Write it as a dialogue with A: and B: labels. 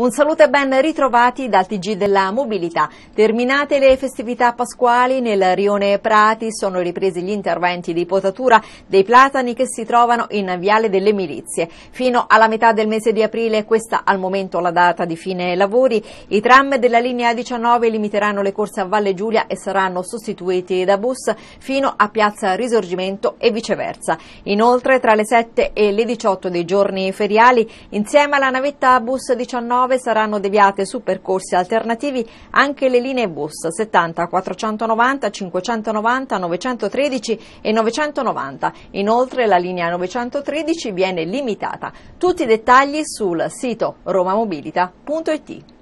A: Un saluto e ben ritrovati dal TG della Mobilità. Terminate le festività pasquali nel rione Prati, sono ripresi gli interventi di potatura dei platani che si trovano in Viale delle Milizie. Fino alla metà del mese di aprile, questa al momento la data di fine lavori, i tram della linea 19 limiteranno le corse a Valle Giulia e saranno sostituiti da bus fino a Piazza Risorgimento e viceversa. Inoltre tra le 7 e le 18 dei giorni feriali, insieme alla navetta bus 19 2009 saranno deviate su percorsi alternativi anche le linee bus 70, 490, 590, 913 e 990. Inoltre la linea 913 viene limitata. Tutti i dettagli sul sito romamobilita.it.